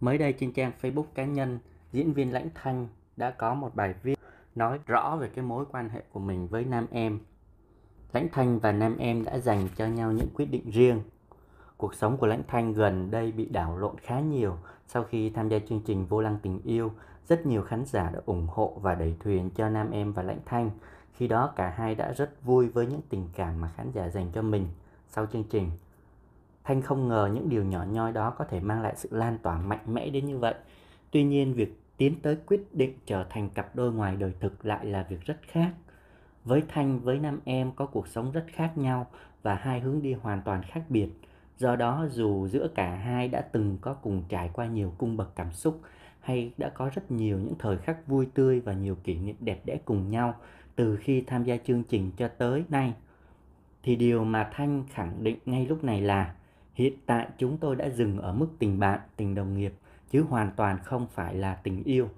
Mới đây trên trang Facebook cá nhân, diễn viên Lãnh Thanh đã có một bài viết nói rõ về cái mối quan hệ của mình với nam em. Lãnh Thanh và nam em đã dành cho nhau những quyết định riêng. Cuộc sống của Lãnh Thanh gần đây bị đảo lộn khá nhiều sau khi tham gia chương trình Vô Lăng Tình Yêu. Rất nhiều khán giả đã ủng hộ và đẩy thuyền cho nam em và Lãnh Thanh. Khi đó cả hai đã rất vui với những tình cảm mà khán giả dành cho mình sau chương trình. Thanh không ngờ những điều nhỏ nhoi đó có thể mang lại sự lan tỏa mạnh mẽ đến như vậy. Tuy nhiên, việc tiến tới quyết định trở thành cặp đôi ngoài đời thực lại là việc rất khác. Với Thanh, với Nam Em có cuộc sống rất khác nhau và hai hướng đi hoàn toàn khác biệt. Do đó, dù giữa cả hai đã từng có cùng trải qua nhiều cung bậc cảm xúc hay đã có rất nhiều những thời khắc vui tươi và nhiều kỷ niệm đẹp đẽ cùng nhau từ khi tham gia chương trình cho tới nay, thì điều mà Thanh khẳng định ngay lúc này là Hiện tại chúng tôi đã dừng ở mức tình bạn, tình đồng nghiệp chứ hoàn toàn không phải là tình yêu.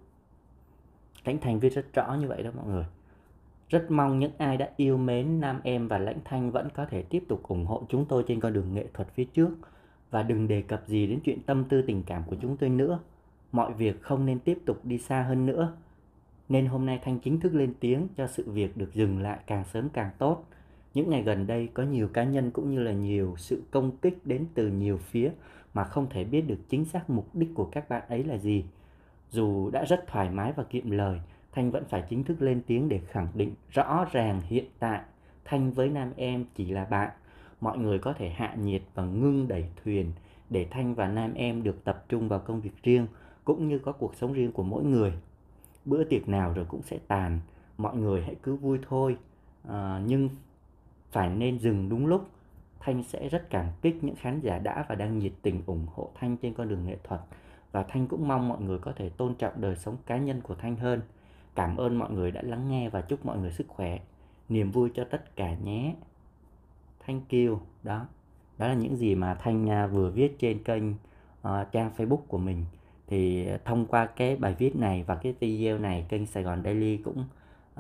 Lãnh Thành viết rất rõ như vậy đó mọi người. Rất mong những ai đã yêu mến Nam Em và Lãnh Thanh vẫn có thể tiếp tục ủng hộ chúng tôi trên con đường nghệ thuật phía trước và đừng đề cập gì đến chuyện tâm tư tình cảm của chúng tôi nữa. Mọi việc không nên tiếp tục đi xa hơn nữa. Nên hôm nay Thanh chính thức lên tiếng cho sự việc được dừng lại càng sớm càng tốt những ngày gần đây có nhiều cá nhân cũng như là nhiều sự công kích đến từ nhiều phía mà không thể biết được chính xác mục đích của các bạn ấy là gì dù đã rất thoải mái và kiệm lời thanh vẫn phải chính thức lên tiếng để khẳng định rõ ràng hiện tại thanh với nam em chỉ là bạn mọi người có thể hạ nhiệt và ngưng đẩy thuyền để thanh và nam em được tập trung vào công việc riêng cũng như có cuộc sống riêng của mỗi người bữa tiệc nào rồi cũng sẽ tàn mọi người hãy cứ vui thôi à, nhưng phải nên dừng đúng lúc thanh sẽ rất cảm kích những khán giả đã và đang nhiệt tình ủng hộ thanh trên con đường nghệ thuật và thanh cũng mong mọi người có thể tôn trọng đời sống cá nhân của thanh hơn cảm ơn mọi người đã lắng nghe và chúc mọi người sức khỏe niềm vui cho tất cả nhé thanh kêu đó đó là những gì mà thanh à, vừa viết trên kênh uh, trang facebook của mình thì thông qua cái bài viết này và cái video này kênh sài gòn daily cũng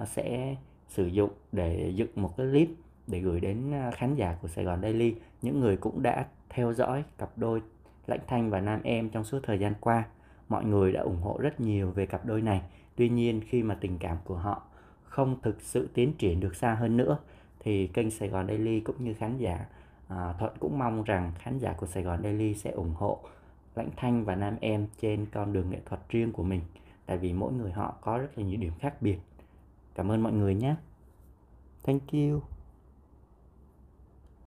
uh, sẽ sử dụng để dựng một cái clip để gửi đến à, khán giả của Sài Gòn Daily, những người cũng đã theo dõi cặp đôi Lãnh Thanh và Nam Em trong suốt thời gian qua. Mọi người đã ủng hộ rất nhiều về cặp đôi này. Tuy nhiên khi mà tình cảm của họ không thực sự tiến triển được xa hơn nữa thì kênh Sài Gòn Daily cũng như khán giả à, Thuận cũng mong rằng khán giả của Sài Gòn Daily sẽ ủng hộ Lãnh Thanh và Nam Em trên con đường nghệ thuật riêng của mình tại vì mỗi người họ có rất là nhiều điểm khác biệt. Cảm ơn mọi người nhé. Thank you.